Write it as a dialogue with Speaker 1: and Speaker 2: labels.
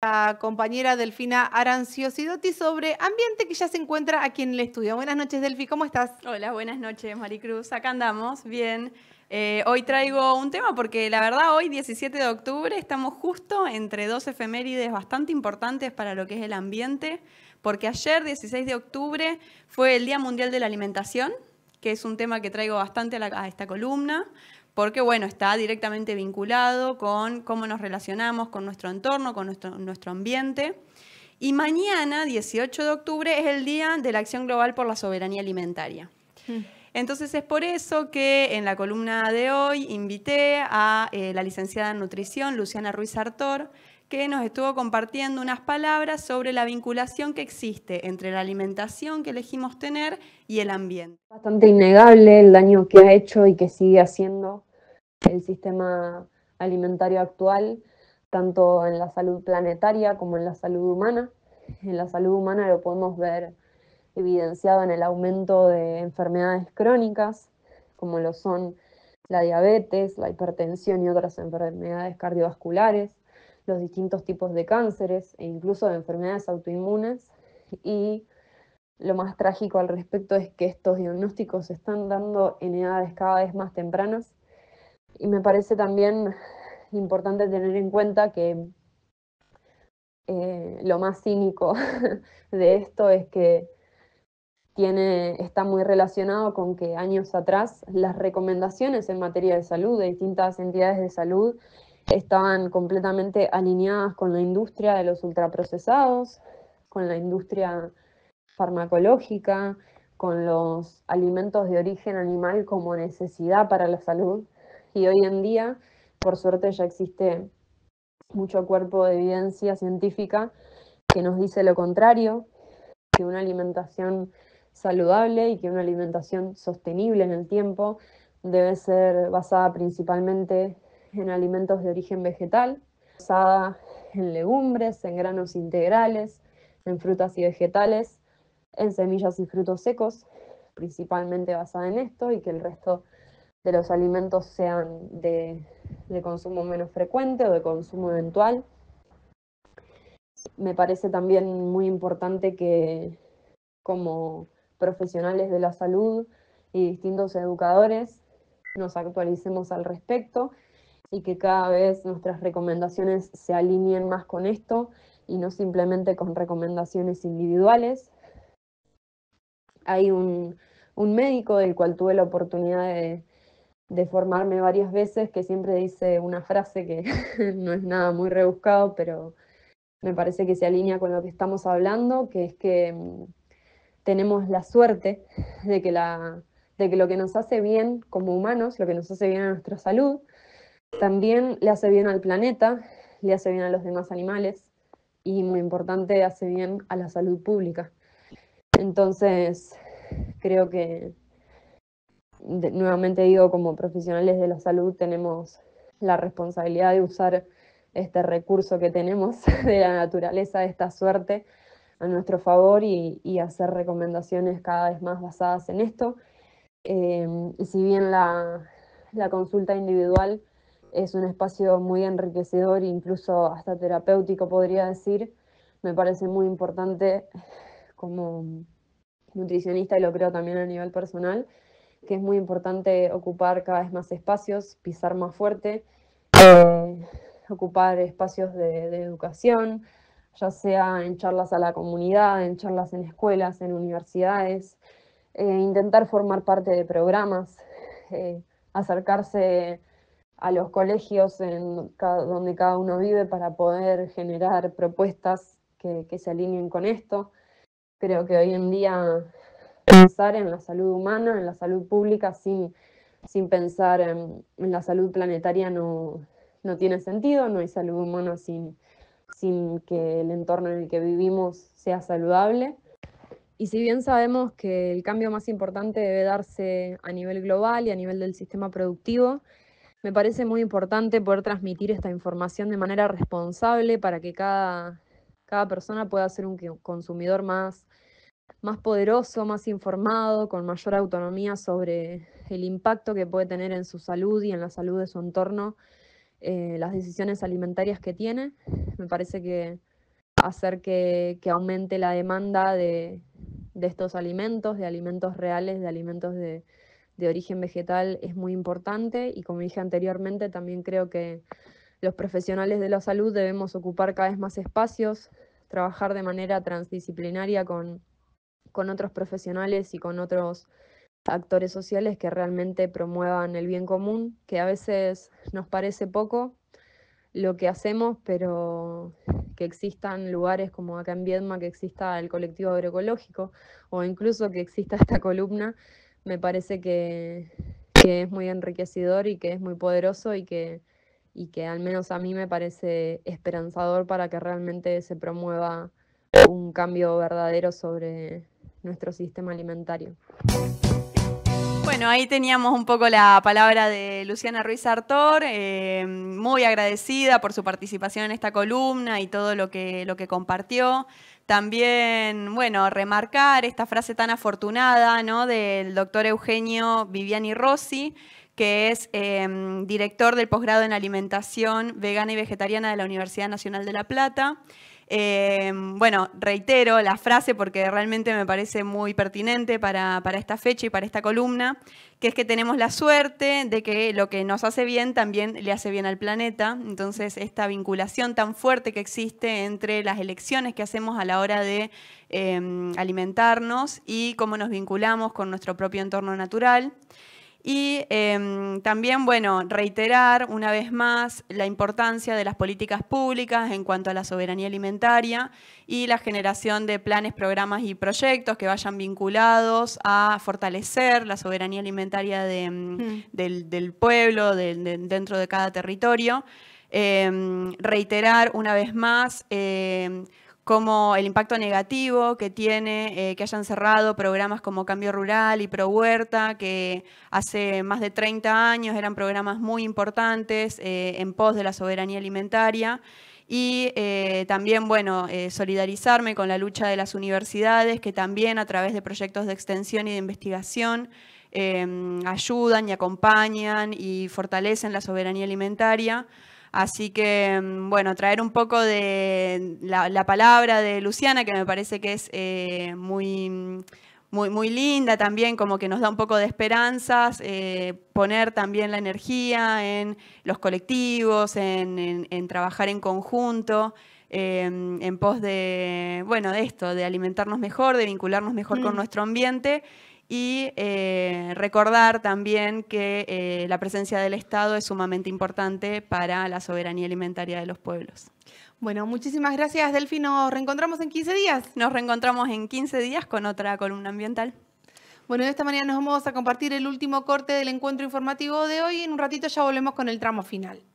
Speaker 1: la compañera Delfina Arancio Sidotti sobre ambiente que ya se encuentra aquí en el estudio. Buenas noches, Delfi, ¿cómo estás? Hola, buenas noches, Maricruz. Acá andamos, bien. Eh, hoy traigo un tema porque la verdad hoy, 17 de octubre, estamos justo entre dos efemérides bastante importantes para lo que es el ambiente, porque ayer, 16 de octubre, fue el Día Mundial de la Alimentación, que es un tema que traigo bastante a esta columna porque bueno, está directamente vinculado con cómo nos relacionamos con nuestro entorno, con nuestro, ambiente. Y mañana, 18 de octubre, es el Día de la Acción Global por la Soberanía Alimentaria. Hmm. Entonces es por eso que en la columna de hoy invité a eh, la licenciada en nutrición, Luciana Ruiz Artor, que nos estuvo compartiendo unas palabras sobre la vinculación que existe entre la alimentación que elegimos tener y el ambiente.
Speaker 2: Bastante innegable el daño que ha hecho y que sigue haciendo el sistema alimentario actual, tanto en la salud planetaria como en la salud humana. En la salud humana lo podemos ver evidenciado en el aumento de enfermedades crónicas, como lo son la diabetes, la hipertensión y otras enfermedades cardiovasculares, los distintos tipos de cánceres e incluso de enfermedades autoinmunes. Y lo más trágico al respecto es que estos diagnósticos se están dando en edades cada vez más tempranas y me parece también importante tener en cuenta que eh, lo más cínico de esto es que tiene, está muy relacionado con que años atrás las recomendaciones en materia de salud de distintas entidades de salud estaban completamente alineadas con la industria de los ultraprocesados, con la industria farmacológica, con los alimentos de origen animal como necesidad para la salud y hoy en día, por suerte, ya existe mucho cuerpo de evidencia científica que nos dice lo contrario, que una alimentación saludable y que una alimentación sostenible en el tiempo debe ser basada principalmente en alimentos de origen vegetal, basada en legumbres, en granos integrales, en frutas y vegetales, en semillas y frutos secos, principalmente basada en esto y que el resto de los alimentos sean de, consumo menos frecuente o de consumo eventual. Me parece también muy importante que como profesionales de la salud y distintos educadores nos actualicemos al respecto y que cada vez nuestras recomendaciones se alineen más con esto y no simplemente con recomendaciones individuales. Hay un médico del cual tuve la oportunidad de, de formarme varias veces, que siempre dice una frase que no es nada muy rebuscado, pero me parece que se alinea con lo que estamos hablando, que es que mm, tenemos la suerte de que, la, de que lo que nos hace bien como humanos, lo que nos hace bien a nuestra salud, también le hace bien al planeta, le hace bien a los demás animales y, muy importante, hace bien a la salud pública. Entonces, creo que nuevamente digo, como profesionales de la salud tenemos la responsabilidad de usar este recurso que tenemos de la naturaleza, de esta suerte, a nuestro favor y, hacer recomendaciones cada vez más basadas en esto. Em, si bien la, la consulta individual es un espacio muy enriquecedor, incluso hasta terapéutico podría decir, me parece muy importante como nutricionista y lo creo también a nivel personal, que es muy importante ocupar cada vez más espacios, pisar más fuerte, eh, ocupar espacios de, educación, ya sea en charlas a la comunidad, en charlas en escuelas, en universidades, eh, intentar formar parte de programas, eh, acercarse a los colegios en donde cada uno vive para poder generar propuestas que, se alineen con esto. Creo que hoy en día pensar en la salud humana, en la salud pública, sin, pensar en, la salud planetaria no, no tiene sentido, no hay salud humana sin, sin que el entorno en el que vivimos sea saludable. Y si bien sabemos que el cambio más importante debe darse a nivel global y a nivel del sistema productivo, me parece muy importante poder transmitir esta información de manera responsable para que cada, cada persona pueda ser un consumidor más más poderoso, más informado, con mayor autonomía sobre el impacto que puede tener en su salud y en la salud de su entorno eh, las decisiones alimentarias que tiene. Me parece que hacer que, aumente la demanda de, estos alimentos, de alimentos reales, de alimentos de origen vegetal es muy importante y como dije anteriormente, también creo que los profesionales de la salud debemos ocupar cada vez más espacios, trabajar de manera transdisciplinaria con con otros profesionales y con otros actores sociales que realmente promuevan el bien común, que a veces nos parece poco lo que hacemos, pero que existan lugares como acá en Viedma, que exista el colectivo agroecológico o incluso que exista esta columna, me parece que, es muy enriquecedor y que es muy poderoso y que, y que al menos a mí me parece esperanzador para que realmente se promueva un cambio verdadero sobre, nuestro sistema alimentario.
Speaker 1: Bueno, ahí teníamos un poco la palabra de Luciana Ruiz Artor, eh, muy agradecida por su participación en esta columna y todo lo que, lo que compartió. También, bueno, remarcar esta frase tan afortunada ¿no? del doctor Eugenio Viviani Rossi, que es em, director del posgrado en alimentación vegana y vegetariana de la Universidad Nacional de La Plata. Em, bueno, reitero la frase porque realmente me parece muy pertinente para, esta fecha y para esta columna, que es que tenemos la suerte de que lo que nos hace bien también le hace bien al planeta. Entonces, esta vinculación tan fuerte que existe entre las elecciones que hacemos a la hora de em, alimentarnos y cómo nos vinculamos con nuestro propio entorno natural. Y em, también, bueno, reiterar una vez más la importancia de las políticas públicas en cuanto a la soberanía alimentaria y la generación de planes, programas y proyectos que vayan vinculados a fortalecer la soberanía alimentaria em, del, pueblo, dentro de cada territorio. Em, reiterar una vez más como el impacto negativo que tiene eh, que hayan cerrado programas como Cambio Rural y Pro Huerta, que hace más de 30 años eran programas muy importantes eh, en pos de la soberanía alimentaria. Y eh, también, bueno, solidarizarme con la lucha de las universidades, que también a través de proyectos de extensión y de investigación em, ayudan y acompañan y fortalecen la soberanía alimentaria. Así que, mm, bueno, traer un poco de la, palabra de Luciana, que me parece que es eh, muy, muy, linda también, como que nos da un poco de esperanzas, eh, poner también la energía en los colectivos, en, trabajar en conjunto. Eh, en pos de, bueno, de esto, de alimentarnos mejor, de vincularnos mejor con mm. nuestro ambiente y eh, recordar también que eh, la presencia del Estado es sumamente importante para la soberanía alimentaria de los pueblos. Bueno, muchísimas gracias Delfi, nos reencontramos en 15 días. Nos reencontramos en 15 días con otra columna ambiental. Bueno, de esta manera nos vamos a compartir el último corte del encuentro informativo de hoy. En un ratito ya volvemos con el tramo final.